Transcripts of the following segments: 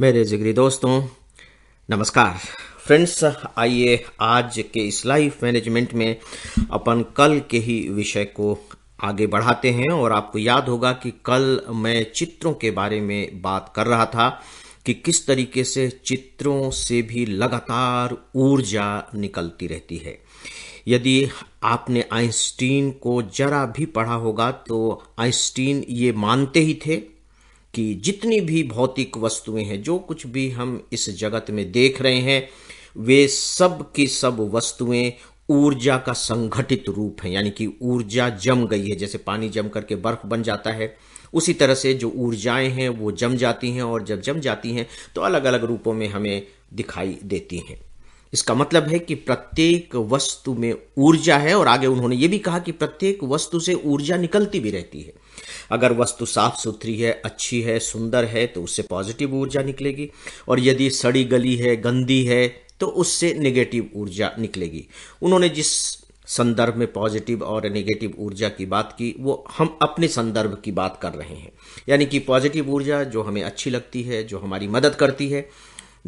मेरे जिगरी दोस्तों नमस्कार फ्रेंड्स आइए आज के इस लाइफ मैनेजमेंट में अपन कल के ही विषय को आगे बढ़ाते हैं और आपको याद होगा कि कल मैं चित्रों के बारे में बात कर रहा था कि किस तरीके से चित्रों से भी लगातार ऊर्जा निकलती रहती है यदि आपने आइंस्टीन को जरा भी पढ़ा होगा तो आइंस्टीन ये मानते ही थे कि जितनी भी भौतिक वस्तुएं हैं जो कुछ भी हम इस जगत में देख रहे हैं वे सब की सब वस्तुएं ऊर्जा का संगठित रूप है यानी कि ऊर्जा जम गई है जैसे पानी जम करके बर्फ बन जाता है उसी तरह से जो ऊर्जाएं हैं वो जम जाती हैं और जब जम जाती हैं तो अलग अलग रूपों में हमें दिखाई देती हैं इसका मतलब है कि प्रत्येक वस्तु में ऊर्जा है और आगे उन्होंने ये भी कहा कि प्रत्येक वस्तु से ऊर्जा निकलती भी रहती है अगर वस्तु साफ सुथरी है अच्छी है सुंदर है तो उससे पॉजिटिव ऊर्जा निकलेगी और यदि सड़ी गली है गंदी है तो उससे नेगेटिव ऊर्जा निकलेगी उन्होंने जिस संदर्भ में पॉजिटिव और नेगेटिव ऊर्जा की बात की वो हम अपने संदर्भ की बात कर रहे हैं यानी कि पॉजिटिव ऊर्जा जो हमें अच्छी लगती है जो हमारी मदद करती है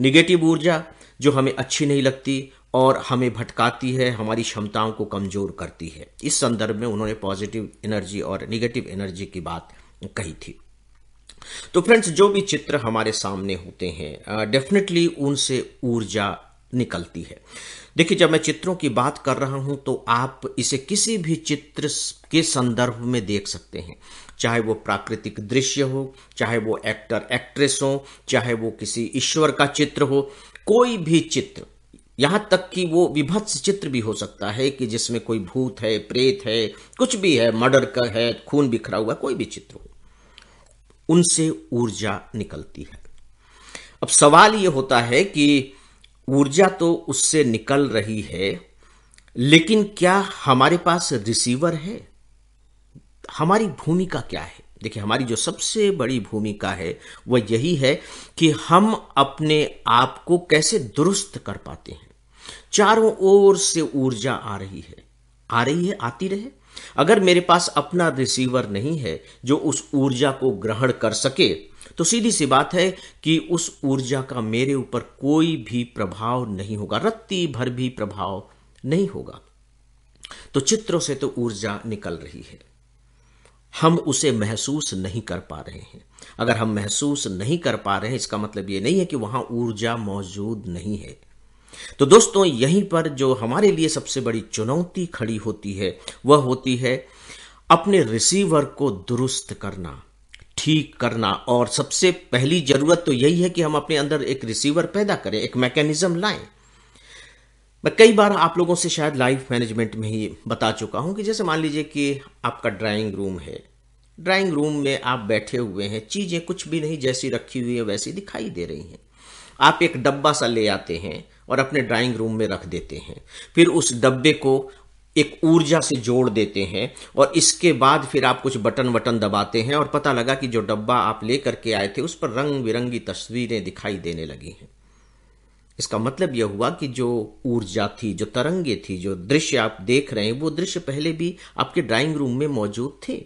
निगेटिव ऊर्जा जो हमें अच्छी नहीं लगती और हमें भटकाती है हमारी क्षमताओं को कमजोर करती है इस संदर्भ में उन्होंने पॉजिटिव एनर्जी और निगेटिव एनर्जी की बात कही थी तो फ्रेंड्स जो भी चित्र हमारे सामने होते हैं डेफिनेटली उनसे ऊर्जा निकलती है देखिए जब मैं चित्रों की बात कर रहा हूं तो आप इसे किसी भी चित्र के संदर्भ में देख सकते हैं चाहे वो प्राकृतिक दृश्य हो चाहे वो एक्टर एक्ट्रेस हो चाहे वो किसी ईश्वर का चित्र हो कोई भी चित्र यहां तक कि वो विभत्स चित्र भी हो सकता है कि जिसमें कोई भूत है प्रेत है कुछ भी है मर्डर का है खून बिखरा हुआ कोई भी चित्र हो उनसे ऊर्जा निकलती है अब सवाल ये होता है कि ऊर्जा तो उससे निकल रही है लेकिन क्या हमारे पास रिसीवर है हमारी भूमिका क्या है देखिए हमारी जो सबसे बड़ी भूमिका है वह यही है कि हम अपने आप को कैसे दुरुस्त कर पाते हैं चारों ओर से ऊर्जा आ रही है आ रही है आती रहे अगर मेरे पास अपना रिसीवर नहीं है जो उस ऊर्जा को ग्रहण कर सके तो सीधी सी बात है कि उस ऊर्जा का मेरे ऊपर कोई भी प्रभाव नहीं होगा रत्ती भर भी प्रभाव नहीं होगा तो चित्रों से तो ऊर्जा निकल रही है हम उसे महसूस नहीं कर पा रहे हैं अगर हम महसूस नहीं कर पा रहे हैं इसका मतलब यह नहीं है कि वहां ऊर्जा मौजूद नहीं है तो दोस्तों यहीं पर जो हमारे लिए सबसे बड़ी चुनौती खड़ी होती है वह होती है अपने रिसीवर को दुरुस्त करना ठीक करना और सबसे पहली जरूरत तो यही है कि हम अपने अंदर एक रिसीवर पैदा करें एक मैकेनिज्म लाएं मैं कई बार आप लोगों से शायद लाइफ मैनेजमेंट में ही बता चुका हूं कि जैसे मान लीजिए कि आपका ड्राइंग रूम है ड्राइंग रूम में आप बैठे हुए हैं चीज़ें कुछ भी नहीं जैसी रखी हुई है वैसी दिखाई दे रही हैं आप एक डब्बा सा ले आते हैं और अपने ड्राइंग रूम में रख देते हैं फिर उस डब्बे को एक ऊर्जा से जोड़ देते हैं और इसके बाद फिर आप कुछ बटन वटन दबाते हैं और पता लगा कि जो डब्बा आप लेकर के आए थे उस पर रंग बिरंगी तस्वीरें दिखाई देने लगी हैं इसका मतलब यह हुआ कि जो ऊर्जा थी जो तरंगे थी जो दृश्य आप देख रहे हैं वो दृश्य पहले भी आपके ड्राइंग रूम में मौजूद थे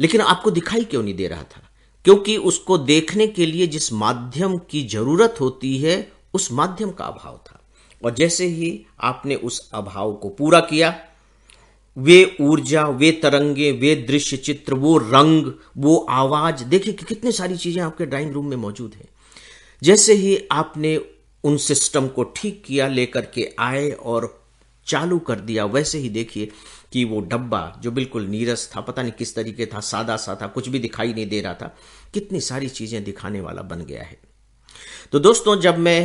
लेकिन आपको दिखाई क्यों नहीं दे रहा था क्योंकि उसको देखने के लिए जिस माध्यम की जरूरत होती है उस माध्यम का अभाव था और जैसे ही आपने उस अभाव को पूरा किया वे ऊर्जा वे तरंगे वे दृश्य चित्र वो रंग वो आवाज देखिए कि कितनी सारी चीजें आपके ड्राइंग रूम में मौजूद है जैसे ही आपने उन सिस्टम को ठीक किया लेकर के आए और चालू कर दिया वैसे ही देखिए कि वो डब्बा जो बिल्कुल नीरस था पता नहीं किस तरीके था सादा सा था कुछ भी दिखाई नहीं दे रहा था कितनी सारी चीजें दिखाने वाला बन गया है तो दोस्तों जब मैं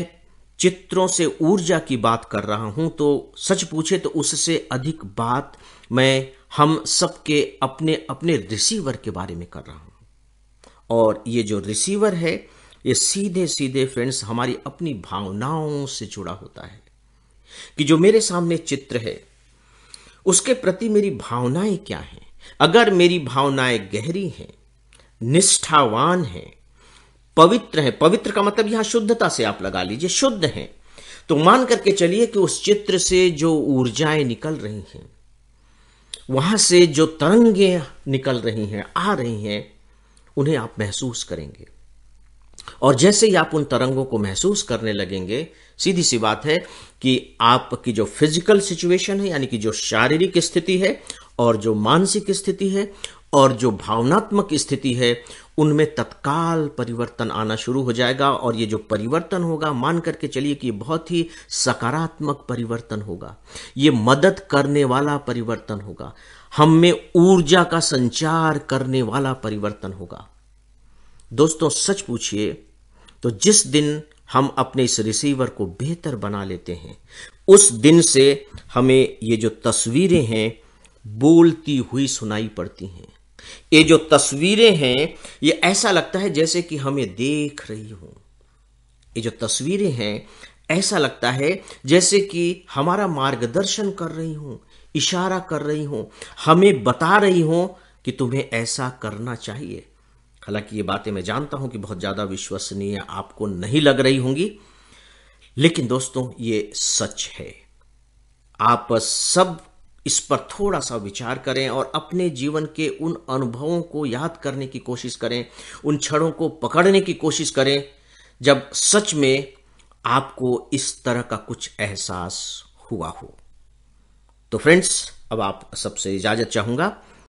चित्रों से ऊर्जा की बात कर रहा हूं तो सच पूछे तो उससे अधिक बात मैं हम सबके अपने अपने रिसीवर के बारे में कर रहा हूं और ये जो रिसीवर है ये सीधे सीधे फ्रेंड्स हमारी अपनी भावनाओं से जुड़ा होता है कि जो मेरे सामने चित्र है उसके प्रति मेरी भावनाएं क्या हैं अगर मेरी भावनाएं गहरी हैं निष्ठावान हैं पवित्र है पवित्र का मतलब यहां शुद्धता से आप लगा लीजिए शुद्ध हैं तो मान करके चलिए कि उस चित्र से जो ऊर्जाएं निकल रही हैं वहां से जो तरंगे निकल रही हैं आ रही हैं उन्हें आप महसूस करेंगे और जैसे ही आप उन तरंगों को महसूस करने लगेंगे सीधी सी बात है कि आपकी जो फिजिकल सिचुएशन है यानी कि जो शारीरिक स्थिति है और जो मानसिक स्थिति है और जो भावनात्मक स्थिति है उनमें तत्काल परिवर्तन आना शुरू हो जाएगा और ये जो परिवर्तन होगा मान करके चलिए कि बहुत ही सकारात्मक परिवर्तन होगा ये मदद करने वाला परिवर्तन होगा हम में ऊर्जा का संचार करने वाला परिवर्तन होगा दोस्तों सच पूछिए तो जिस दिन हम अपने इस रिसीवर को बेहतर बना लेते हैं उस दिन से हमें ये जो तस्वीरें हैं बोलती हुई सुनाई पड़ती हैं ये जो तस्वीरें हैं ये ऐसा लगता है जैसे कि हमें देख रही हूं ये जो तस्वीरें हैं ऐसा लगता है जैसे कि हमारा मार्गदर्शन कर रही हूं इशारा कर रही हूं हमें बता रही हूं कि तुम्हें ऐसा करना चाहिए हालांकि ये बातें मैं जानता हूं कि बहुत ज़्यादा विश्वसनीय आपको नहीं लग रही होंगी लेकिन दोस्तों ये सच है आप सब इस पर थोड़ा सा विचार करें और अपने जीवन के उन अनुभवों को याद करने की कोशिश करें उन क्षणों को पकड़ने की कोशिश करें जब सच में आपको इस तरह का कुछ एहसास हुआ हो तो फ्रेंड्स अब आप सबसे इजाजत चाहूंगा